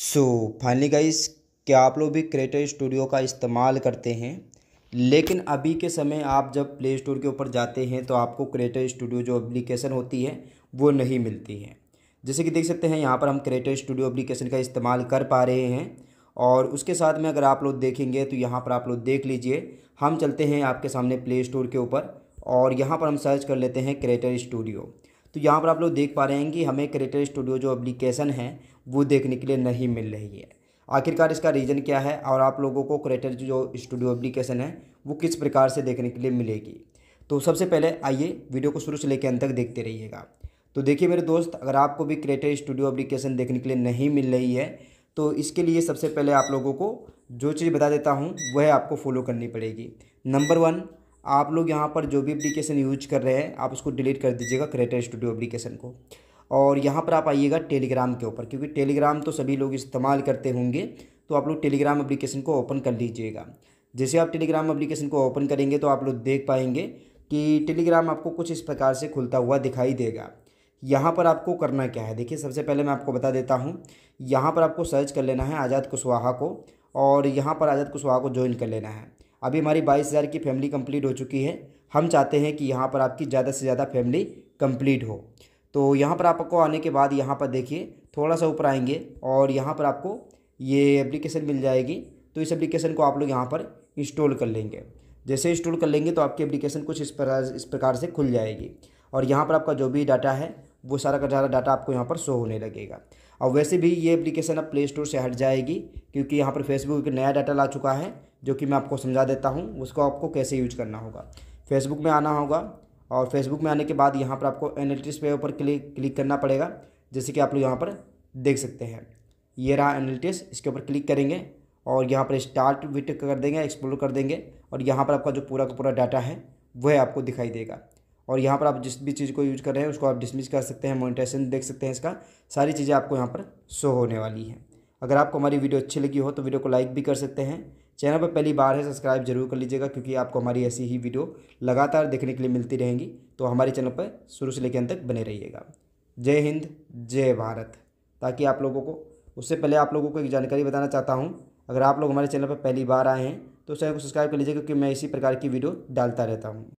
so finally guys क्या आप लोग भी क्रिएटर स्टूडियो का इस्तेमाल करते हैं लेकिन अभी के समय आप जब प्ले स्टोर के ऊपर जाते हैं तो आपको क्रिएटर स्टूडियो जो एप्लीकेशन होती है वो नहीं मिलती है जैसे कि देख सकते हैं यहाँ पर हम क्रिएटर स्टूडियो एप्लीकेशन का इस्तेमाल कर पा रहे हैं और उसके साथ में अगर आप लोग देखेंगे तो यहाँ पर आप लोग देख लीजिए हम चलते हैं आपके सामने प्ले स्टोर के ऊपर और यहाँ पर हम सर्च कर लेते हैं क्रिएटर स्टूडियो तो यहाँ पर आप लोग देख पा रहे हैं कि हमें क्रिएटर स्टूडियो जो एप्लीकेशन है वो देखने के लिए नहीं मिल रही है आखिरकार इसका रीज़न क्या है और आप लोगों को क्रिएटर जो स्टूडियो अप्लीकेशन है वो किस प्रकार से देखने के लिए मिलेगी तो सबसे पहले आइए वीडियो को शुरू से लेकर अंत तक देखते रहिएगा तो देखिए मेरे दोस्त अगर आपको भी क्रिएटर स्टूडियो अप्लीकेशन देखने के लिए नहीं मिल रही है तो इसके लिए सबसे पहले आप लोगों को जो चीज़ बता देता हूँ वह आपको फॉलो करनी पड़ेगी नंबर वन आप लोग यहाँ पर जो भी एप्लीकेशन यूज कर रहे हैं आप उसको डिलीट कर दीजिएगा क्रिएटर स्टूडियो एप्लीकेशन को और यहाँ पर आप आइएगा टेलीग्राम के ऊपर क्योंकि टेलीग्राम तो सभी लोग इस्तेमाल करते होंगे तो आप लोग टेलीग्राम एप्लीकेशन को ओपन कर लीजिएगा जैसे आप टेलीग्राम एप्लीकेशन को ओपन करेंगे तो आप लोग देख पाएंगे कि टेलीग्राम आपको कुछ इस प्रकार से खुलता हुआ दिखाई देगा यहाँ पर आपको करना क्या है देखिए सबसे पहले मैं आपको बता देता हूँ यहाँ पर आपको सर्च कर लेना है आज़ाद कुशवाहा को और यहाँ पर आज़ाद कुशवाहा को ज्वाइन कर लेना है अभी हमारी बाईस हज़ार की फैमिली कंप्लीट हो चुकी है हम चाहते हैं कि यहाँ पर आपकी ज़्यादा से ज़्यादा फैमिली कंप्लीट हो तो यहाँ पर आपको आने के बाद यहाँ पर देखिए थोड़ा सा ऊपर आएंगे और यहाँ पर आपको ये एप्लीकेशन मिल जाएगी तो इस एप्लीकेशन को आप लोग यहाँ पर इंस्टॉल कर लेंगे जैसे इंस्टॉल कर लेंगे तो आपकी एप्लीकेशन कुछ इस प्रकार इस प्रकार से खुल जाएगी और यहाँ पर आपका जो भी डाटा है वो सारा का सारा डाटा आपको यहाँ पर शो होने लगेगा और वैसे भी ये एप्लीकेशन अब प्ले स्टोर से हट जाएगी क्योंकि यहाँ पर फेसबुक एक नया डाटा ला चुका है जो कि मैं आपको समझा देता हूँ उसको आपको कैसे यूज करना होगा फेसबुक में आना होगा और फेसबुक में आने के बाद यहाँ पर आपको एनालिटिक्स पे ऊपर क्लिक क्लिक करना पड़ेगा जैसे कि आप लोग यहाँ पर देख सकते हैं ये रहा एनालिटिक्स इसके ऊपर क्लिक करेंगे और यहाँ पर स्टार्ट विट कर देंगे एक्सप्लोर कर देंगे और यहाँ पर आपका जो पूरा का पूरा डाटा है वह आपको दिखाई देगा और यहाँ पर आप जिस भी चीज़ को यूज कर रहे हैं उसको आप डिसमिस कर सकते हैं मोनिटेशन देख सकते हैं इसका सारी चीज़ें आपको यहाँ पर शो होने वाली हैं अगर आपको हमारी वीडियो अच्छी लगी हो तो वीडियो को लाइक भी कर सकते हैं चैनल पर पहली बार है सब्सक्राइब जरूर कर लीजिएगा क्योंकि आपको हमारी ऐसी ही वीडियो लगातार देखने के लिए मिलती रहेंगी तो हमारे चैनल पर शुरू से लेकर अंत तक बने रहिएगा जय हिंद जय भारत ताकि आप लोगों को उससे पहले आप लोगों को एक जानकारी बताना चाहता हूँ अगर आप लोग हमारे चैनल पर पहली बार आए हैं तो चैनल को सब्सक्राइब कर लीजिएगा क्योंकि मैं इसी प्रकार की वीडियो डालता रहता हूँ